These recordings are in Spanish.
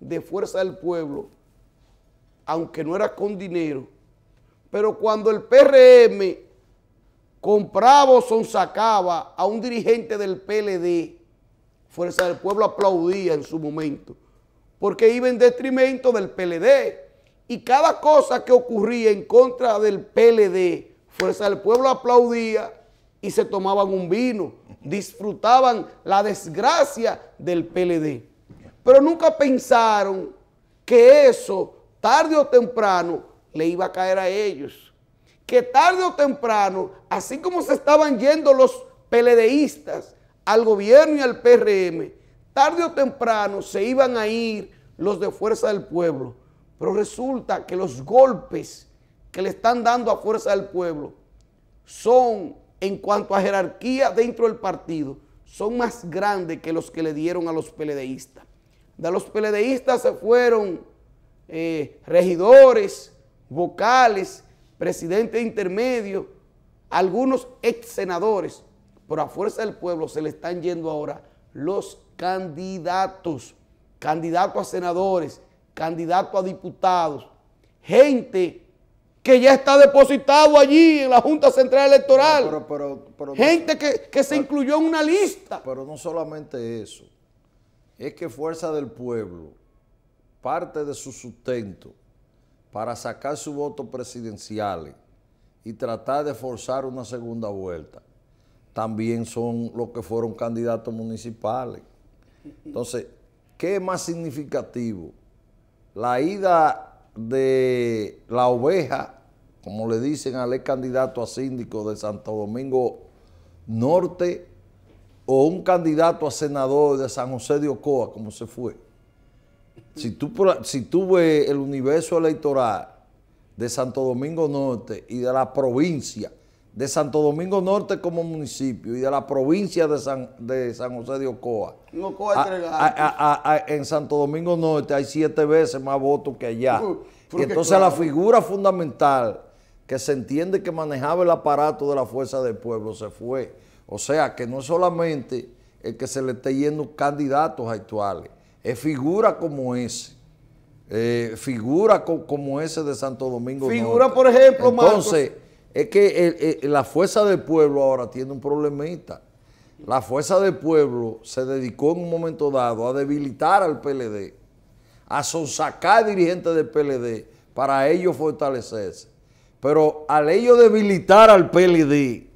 de fuerza del pueblo, aunque no era con dinero. Pero cuando el PRM compraba o sacaba a un dirigente del PLD, Fuerza del Pueblo aplaudía en su momento, porque iba en detrimento del PLD. Y cada cosa que ocurría en contra del PLD, Fuerza del Pueblo aplaudía y se tomaban un vino, disfrutaban la desgracia del PLD pero nunca pensaron que eso, tarde o temprano, le iba a caer a ellos. Que tarde o temprano, así como se estaban yendo los peledeístas al gobierno y al PRM, tarde o temprano se iban a ir los de Fuerza del Pueblo. Pero resulta que los golpes que le están dando a Fuerza del Pueblo son, en cuanto a jerarquía dentro del partido, son más grandes que los que le dieron a los peledeístas. De los peledeístas se fueron eh, regidores, vocales, presidente intermedio, algunos ex senadores. Pero a fuerza del pueblo se le están yendo ahora los candidatos, candidatos a senadores, candidato a diputados, gente que ya está depositado allí en la Junta Central Electoral. gente que se incluyó en una lista. Pero no solamente eso es que Fuerza del Pueblo, parte de su sustento para sacar su voto presidencial y tratar de forzar una segunda vuelta, también son los que fueron candidatos municipales. Entonces, ¿qué es más significativo? La ida de la oveja, como le dicen al ex candidato a síndico de Santo Domingo Norte, o un candidato a senador de San José de Ocoa, como se fue, si tú, ves el universo electoral de Santo Domingo Norte y de la provincia, de Santo Domingo Norte como municipio y de la provincia de San, José de Ocoa. En, Santo Domingo Norte hay siete veces más votos que allá. y entonces la figura fundamental que se entiende que manejaba el aparato de la fuerza del pueblo se fue. O sea que no es solamente el que se le esté yendo candidatos actuales, es figura como ese. Eh, figura como ese de Santo Domingo. Figura, por ejemplo, Entonces, es que la fuerza del pueblo ahora tiene un problemita. La fuerza del pueblo se dedicó en un momento dado a debilitar al PLD, a sonsacar dirigentes del PLD para ellos fortalecerse. Pero al ellos debilitar al PLD,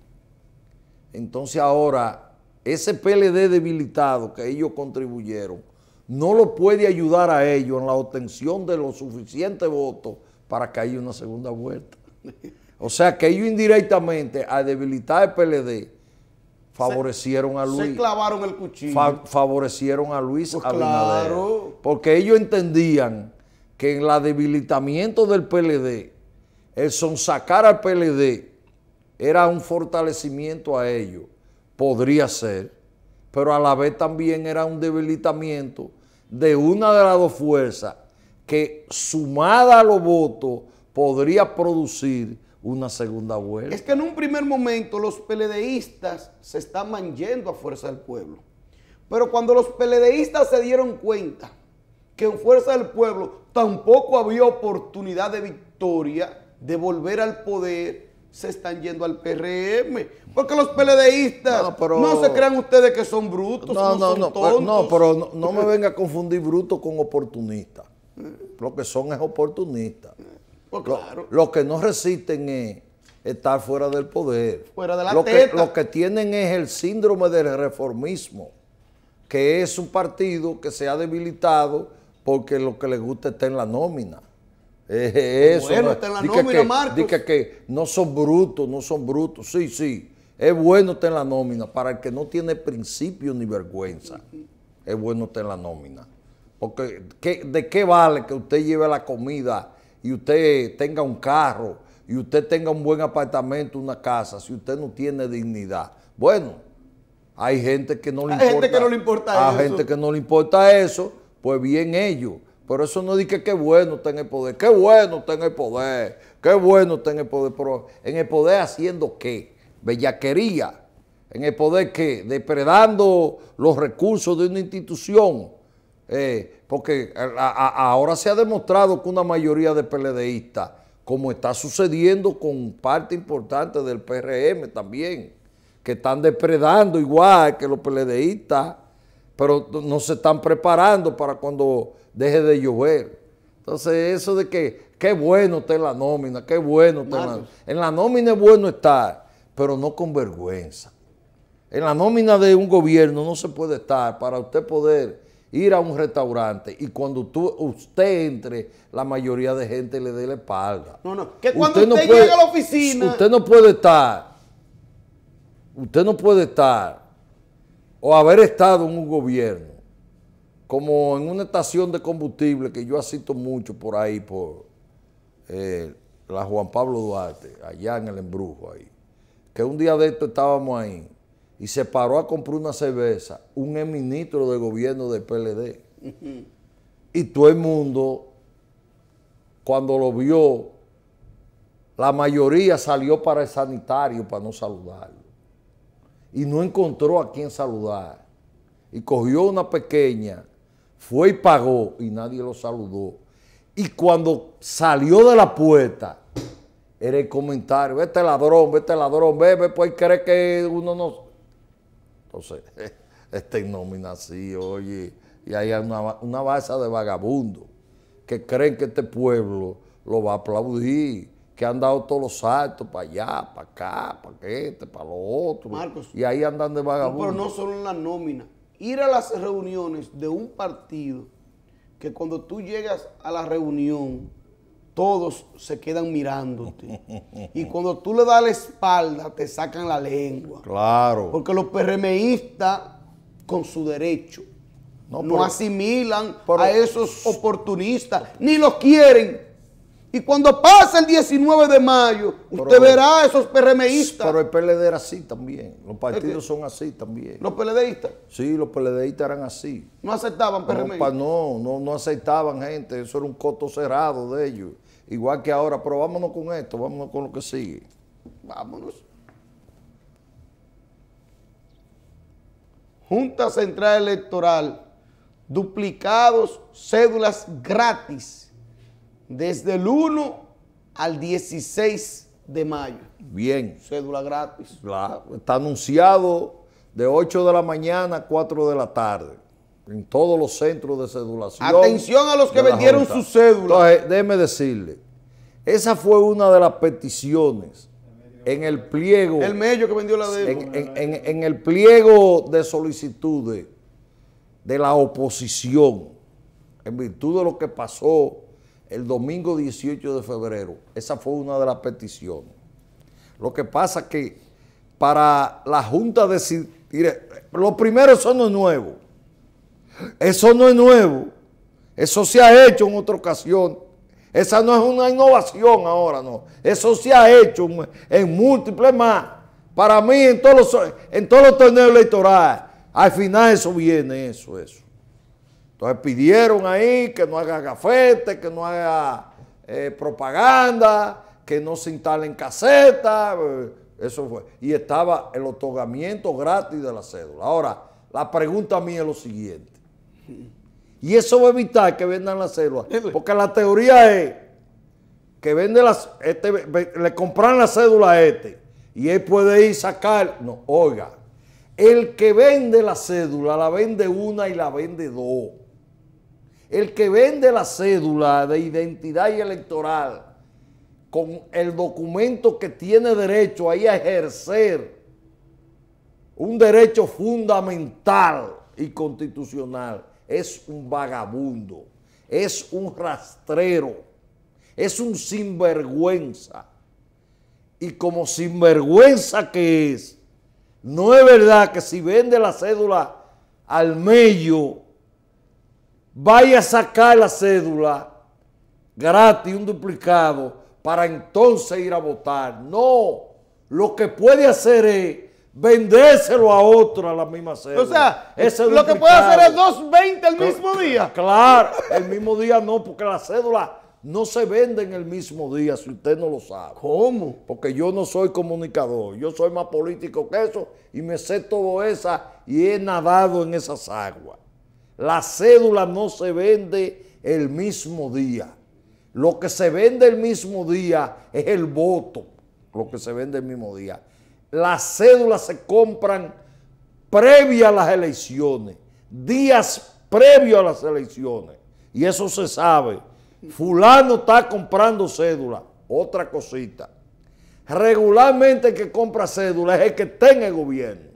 entonces ahora, ese PLD debilitado que ellos contribuyeron, no lo puede ayudar a ellos en la obtención de los suficientes votos para que haya una segunda vuelta. O sea que ellos indirectamente, al debilitar el PLD, favorecieron a Luis. Se pues clavaron el cuchillo. favorecieron a Luis Porque ellos entendían que en el debilitamiento del PLD, el sacar al PLD, era un fortalecimiento a ellos, podría ser, pero a la vez también era un debilitamiento de una de las dos fuerzas que sumada a los votos podría producir una segunda vuelta. Es que en un primer momento los peledeístas se estaban yendo a Fuerza del Pueblo. Pero cuando los peledeístas se dieron cuenta que en Fuerza del Pueblo tampoco había oportunidad de victoria, de volver al poder, se están yendo al PRM. Porque los PLDistas, no, se crean ustedes que son brutos, no, no, no no, no, pero no, me venga a confundir bruto con oportunistas, Lo que son es oportunistas. Pues claro. lo que no resisten es estar fuera del poder. Fuera de lo Que, lo que tienen es el síndrome del reformismo, que es un partido que se ha debilitado porque lo que les gusta está en la nómina eso. Bueno, en la nómina, que, Marcos. que no son brutos, no son brutos. Sí, sí. Es bueno estar en la nómina. Para el que no tiene principio ni vergüenza, es bueno estar en la nómina. Porque ¿de qué vale que usted lleve la comida y usted tenga un carro y usted tenga un buen apartamento, una casa, si usted no tiene dignidad? Bueno, hay gente que no le importa. hay gente que no le importa eso, pues bien ellos. Pero eso no dije que qué bueno está en el poder, qué bueno está en el poder, qué bueno está en el poder, pero en el poder haciendo qué? Bellaquería, en el poder qué? Depredando los recursos de una institución, eh, porque ahora se ha demostrado que una mayoría de PLDistas, como está sucediendo con parte importante del PRM también, que están depredando igual que los PLDistas, pero no se están preparando para cuando deje de llover. Entonces, eso de que qué bueno usted en la nómina, qué bueno está en la, la nómina es bueno estar, pero no con vergüenza. En la nómina de un gobierno no se puede estar para usted poder ir a un restaurante y cuando tú, usted entre, la mayoría de gente le dé la espalda. No, no, que cuando usted, llega a la oficina... Usted no puede estar, usted no puede estar o haber estado en un gobierno como en una estación de combustible que yo asisto mucho por ahí, por eh, la Juan Pablo Duarte, allá en el embrujo ahí, que un día de esto estábamos ahí y se paró a comprar una cerveza un ministro de gobierno del PLD. Y todo el mundo, cuando lo vio, la mayoría salió para el sanitario para no saludarlo. Y no encontró a quien saludar. Y cogió una pequeña fue y pagó y nadie lo saludó. Y cuando salió de la puerta, era el comentario, vete ladrón, vete ladrón, ve, ve, pues cree que uno no... Entonces, este nómina así, oye, y hay una, una base de vagabundos que creen que este pueblo lo va a aplaudir, que han dado todos los saltos para allá, para acá, para este, para lo otro. Y ahí andan de vagabundos. pero no solo en la nómina ir a las reuniones de un partido que cuando tú llegas a la reunión, todos se quedan mirándote. y cuando tú le das la espalda, te sacan la lengua. Claro. Porque los PRMistas, con su derecho, no, asimilan a esos oportunistas, ni los quieren. Y cuando pase el 19 de mayo, usted verá a esos PRMistas. Pero el PLD era así también. Los partidos son así también. ¿Los PLDistas? Sí, los PLDistas eran así. ¿No aceptaban PRMistas? No, no, no aceptaban gente. Eso era un coto cerrado de ellos. Igual que ahora. Pero vámonos con esto, vámonos con lo que sigue. Vámonos. Junta Central Electoral, duplicados, cédulas gratis desde el 1 al 16 de mayo. Bien. Cédula gratis. Claro, está anunciado de 8 de la mañana a 4 de la tarde. En todos los centros de cedulación. Atención a los que vendieron su cédula. Déme déjeme decirle, esa fue una de las peticiones en el pliego. El medio que vendió la deuda. en, el pliego de solicitudes de la oposición, en virtud de lo que pasó el domingo 18 de febrero. Esa fue una de las peticiones. Lo que pasa es que para la Junta de... lo primero eso no es nuevo. Eso no es nuevo. Eso se ha hecho en otra ocasión. Esa no es una innovación ahora, no. Eso se ha hecho en múltiples más. Para mí, en todos en todos los torneos electorales. Al final eso viene, eso, eso. Entonces pidieron ahí que no haga gafete, que no haga eh, propaganda, que no se instalen casetas. Eh, eso fue. Y estaba el otorgamiento gratis de la cédula. Ahora, la pregunta mía es lo siguiente. Y eso va a evitar que vendan la cédula. Porque la teoría es que vende las, este, le compran la cédula a este y él puede ir a sacar. No, oiga, el que vende la cédula la vende una y la vende dos el que vende la cédula de identidad y electoral con el documento que tiene derecho ahí a ejercer un derecho fundamental y constitucional, es un vagabundo, es un rastrero, es un sinvergüenza. Y como sinvergüenza que es, no es verdad que si vende la cédula al medio vaya a sacar la cédula gratis, un duplicado, para entonces ir a votar. No, lo que puede hacer es vendérselo a otro a la misma cédula. O sea, lo que puede hacer es 2.20 el mismo día. Claro, el mismo día no, porque la cédula no se vende en el mismo día, si usted no lo sabe. ¿Cómo? Porque yo no soy comunicador, yo soy más político que eso y me sé todo esa y he nadado en esas aguas. La cédula no se vende el mismo día. Lo que se vende el mismo día es el voto, lo que se vende el mismo día. Las cédulas se compran previa a las elecciones, días previos a las elecciones. Y eso se sabe. Fulano está comprando cédula. Otra cosita. Regularmente el que compra cédula es el que tenga el gobierno.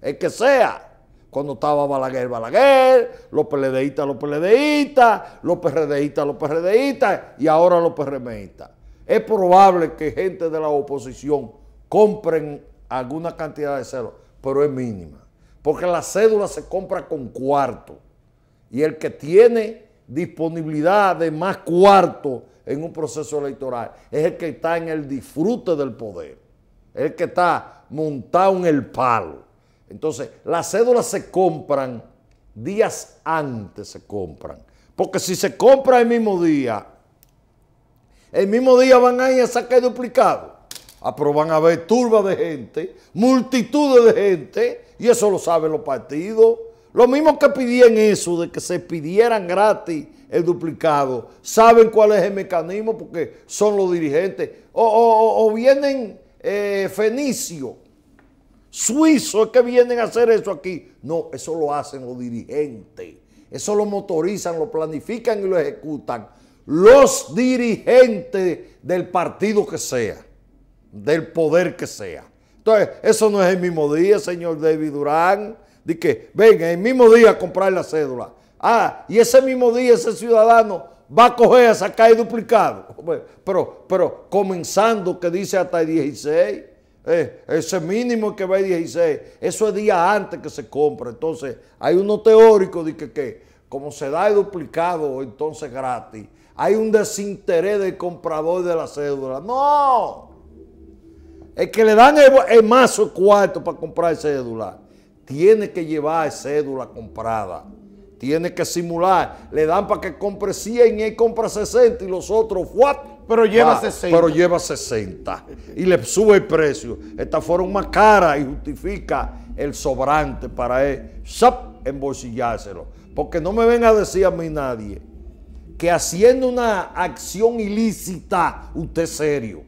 El que sea. Cuando estaba Balaguer, Balaguer, los PLDistas, los PLDistas, los PRDistas, los PRDistas y ahora los PRMistas. Es probable que gente de la oposición compren alguna cantidad de cédula, pero es mínima. Porque la cédula se compra con cuarto. Y el que tiene disponibilidad de más cuarto en un proceso electoral es el que está en el disfrute del poder. El que está montado en el palo. Entonces, las cédulas se compran días antes, se compran. Porque si se compra el mismo día, el mismo día van a ir a sacar el duplicado. Ah, van a ver turba de gente, multitud de gente, y eso lo saben los partidos. Lo mismo que pidían eso, de que se pidieran gratis el duplicado, saben cuál es el mecanismo porque son los dirigentes. O, vienen eh, fenicios suizos que vienen a hacer eso aquí. No, eso lo hacen los dirigentes. Eso lo motorizan, lo planifican y lo ejecutan los dirigentes del partido que sea, del poder que sea. Entonces, eso no es el mismo día, señor David Durán, Dice, que venga el mismo día a comprar la cédula. Ah, y ese mismo día ese ciudadano va a coger esa sacar el duplicado. Pero, pero comenzando que dice hasta el 16. Eh, ese mínimo que va a 16, eso es día antes que se compra. Entonces, hay uno teórico de que, como se da el duplicado, entonces gratis, hay un desinterés del comprador de la cédula. No, el que le dan el, mazo cuarto para comprar cédula, tiene que llevar cédula comprada. Tiene que simular. Le dan para que compre 100 y él compra 60 y los otros, ¿what? Pero lleva 60. Pero lleva 60. Y le sube el precio. Estas fueron más caras y justifica el sobrante para él ¡sap! embolsillárselo. Porque no me venga a decir a mí nadie que haciendo una acción ilícita, usted es serio.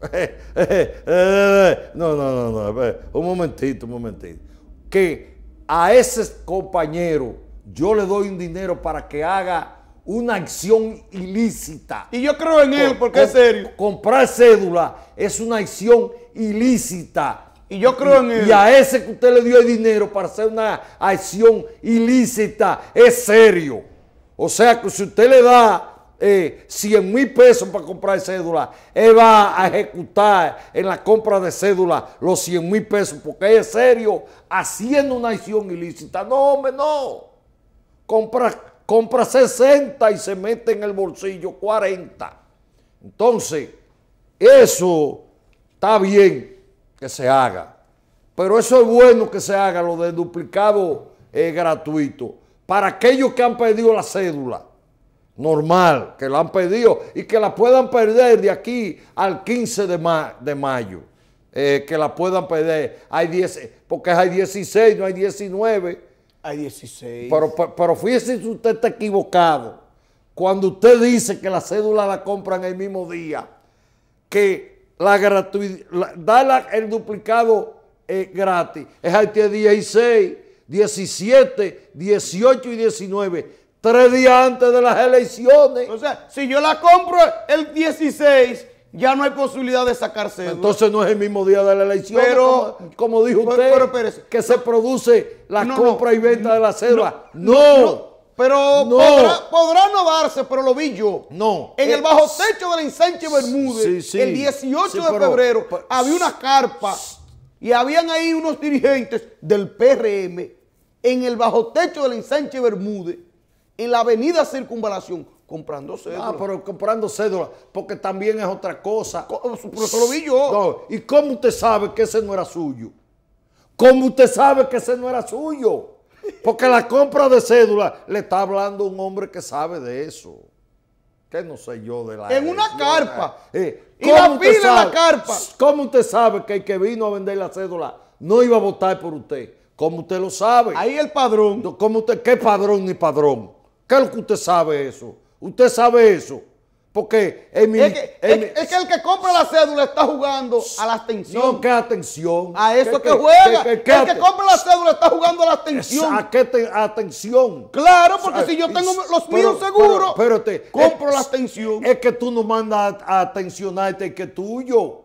no, no, no, no. Un momentito, un momentito. Que a ese compañero yo le doy un dinero para que haga una acción ilícita. Y yo creo en él, porque es serio. Comprar cédula es una acción ilícita. Y yo creo en él. Y a ese que usted le dio el dinero para hacer una acción ilícita es serio. O sea que si usted le da 100 eh, mil pesos para comprar cédula, él va a ejecutar en la compra de cédula los 100 mil pesos porque es serio haciendo una acción ilícita. No, hombre, no. Comprar compra 60 y se mete en el bolsillo 40. Entonces, eso está bien que se haga, pero eso es bueno que se haga, lo de duplicado es gratuito. Para aquellos que han pedido la cédula, normal, que la han pedido y que la puedan perder de aquí al 15 de, mayo. Eh, que la puedan perder. Hay porque hay 16, no hay 19. Hay 16. Pero, fíjese si usted está equivocado. Cuando usted dice que la cédula la compran el mismo día, que la gratuidad, da el duplicado gratis, es Haití 16, 17, 18 y 19 tres días antes de las elecciones. O sea, si yo la compro el 16 ya no hay posibilidad de sacarse. Entonces no es el mismo día de la elección, pero, como, dijo usted, que se produce la compra y venta de la cédula. No. pero podrá, no darse, pero lo vi yo. No. En el eh, bajo techo del ensanche Bermúdez, el 18 de febrero, pues, había una carpa y habían ahí unos dirigentes del PRM en el bajo techo del ensanche Bermúdez, en la avenida Circunvalación comprando ah, cédula. Ah, pero comprando cédula, porque también es otra cosa. Pero eso lo vi yo. ¿Y cómo usted sabe que ese no era suyo? ¿Cómo usted sabe que ese no era suyo? Porque la compra de cédula le está hablando un hombre que sabe de eso. Que no sé yo de la... En una carpa. Eh, y la la carpa. ¿Cómo usted sabe que el que vino a vender la cédula no iba a votar por usted? ¿Cómo usted lo sabe? Ahí el padrón. ¿Cómo usted, ¿Qué padrón ni padrón? ¿Qué es lo que usted sabe eso? Usted sabe eso. Porque es, que, el que compra la cédula está jugando a la atención. No, ¿qué atención? A eso que, juega. el que compra la cédula está jugando a la atención. ¿A qué atención? Claro, porque si yo tengo los míos seguros, pero, compro la atención. Es que tú no mandas a, a este que es tuyo.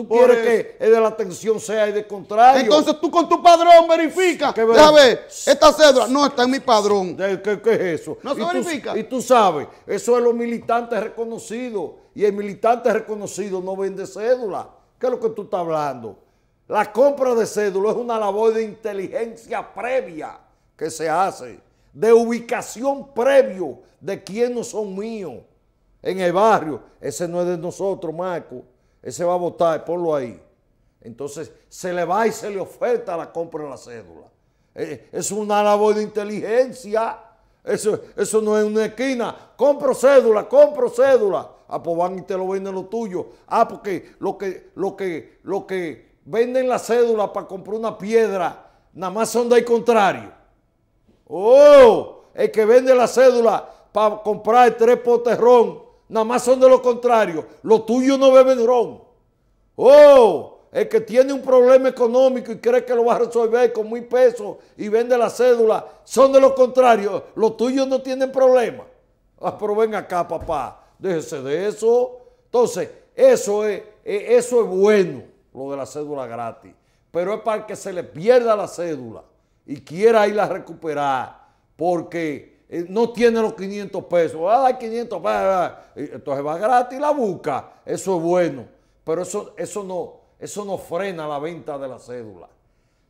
Tú quieres que de la atención sea y de contrario. Entonces tú con tu padrón verifica. ¿Sabes? esta cédula no está en mi padrón. ¿Qué, es eso? No se verifica. y tú sabes, eso es los militantes reconocidos. Y el militante reconocido no vende cédula. ¿Qué es lo que tú estás hablando? La compra de cédula es una labor de inteligencia previa que se hace, de ubicación previo de quiénes son míos en el barrio. Ese no es de nosotros, Marco. Ese va a votar, ponlo ahí. Entonces se le va y se le oferta la compra de la cédula. Eh, es una labor de inteligencia. Eso, eso no es una esquina. Compro cédula, compro cédula. Ah, pues van y te lo venden lo tuyo. Ah, porque lo que, lo que, lo que venden la cédula para comprar una piedra, nada más son de contrario. Oh, el que vende la cédula para comprar tres potes ron nada más son de lo contrario. Lo tuyo no beben ron. Oh, el que tiene un problema económico y cree que lo va a resolver con muy peso y vende la cédula, son de lo contrario. Los tuyos no tienen problema. Ah, pero ven acá, papá, déjese de eso. Entonces, eso es, e-, eso es bueno, lo de la cédula gratis. Pero es para que se le pierda la cédula y quiera irla a recuperar. Porque eh, no tiene los 500 pesos, va a 500 pesos, ah, ah. entonces va gratis la busca, eso es bueno, pero eso, eso, no, eso no frena la venta de la cédula,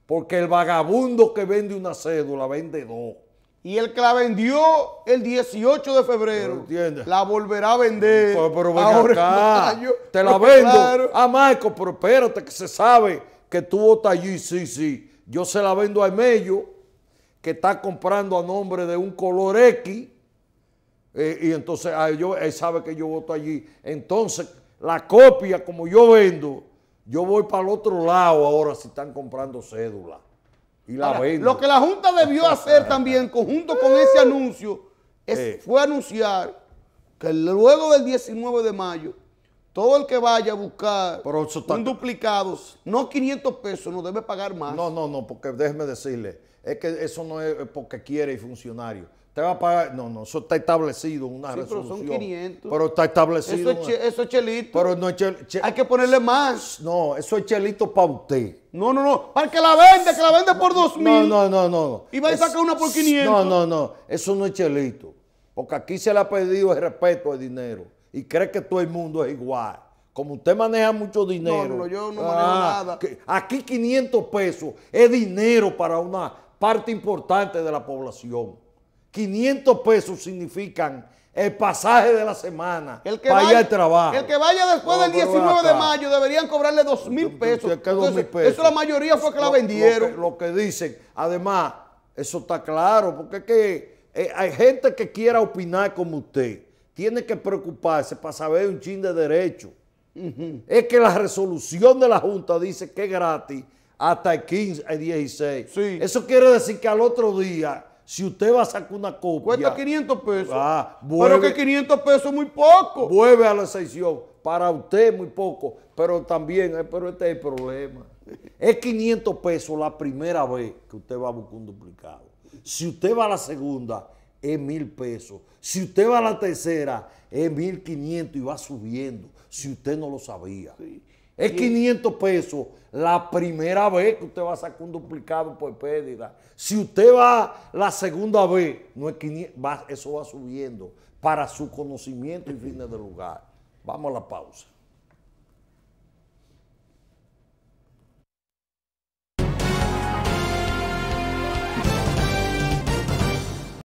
porque el vagabundo que vende una cédula vende dos. Y el que la vendió el 18 de febrero, la volverá a vender. Pero, te la vendo. Ah, Marco, pero espérate que se sabe que tú votas allí, sí, sí. Yo se la vendo a Emello que está comprando a nombre de un color X, eh, y entonces ah, yo, él sabe que yo voto allí. Entonces, la copia, como yo vendo, yo voy para el otro lado ahora si están comprando cédula. Y la vendo. Lo que la Junta debió hacer también, conjunto con ese anuncio, eh. fue anunciar que luego del 19 de mayo todo el que vaya a buscar Pero duplicados. un duplicado, no 500 pesos, no debe pagar más. No, no, no, porque déjeme decirle, es que eso no es porque quiere el funcionario. Te va a pagar, no, no, eso está establecido una sí, Pero son 500. Pero está establecido. Eso es, chelito. Pero no es Hay que ponerle más. No, eso es chelito para usted. No, no, no, para que la vende, que la vende por 2000. No, no, no, no, Y va a sacar una por 500. No, no, no, eso no es chelito. Porque aquí se le ha pedido el respeto el dinero y cree que todo el mundo es igual. Como usted maneja mucho dinero. No, no yo no manejo ah, nada. aquí 500 pesos es dinero para una parte importante de la población. 500 pesos significan el pasaje de la semana para vaya, ir al trabajo. El que vaya después del 19 de mayo deberían cobrarle 2 mil pesos. Eso la mayoría fue que la vendieron. Lo que, dicen, además, eso está claro, porque es que eh, hay gente que quiera opinar como usted tiene que preocuparse para saber un chin de derecho. Es que la resolución de la Junta dice que es gratis hasta el 15, el 16. Eso quiere decir que al otro día, si usted va a sacar una copia... Cuesta 500 pesos. Ah, pero que 500 pesos es muy poco. Vuelve a la sesión. Para usted muy poco, pero también, eh, pero este es el problema. Es 500 pesos la primera vez que usted va a buscar un duplicado. Si usted va a la segunda, es mil pesos. Si usted va a la tercera, es mil quinientos y va subiendo, si usted no lo sabía. Es quinientos 500 pesos la primera vez que usted va a sacar un duplicado por pérdida. Si usted va la segunda vez, no es 500, eso va subiendo para su conocimiento y fines de lugar. Vamos a la pausa.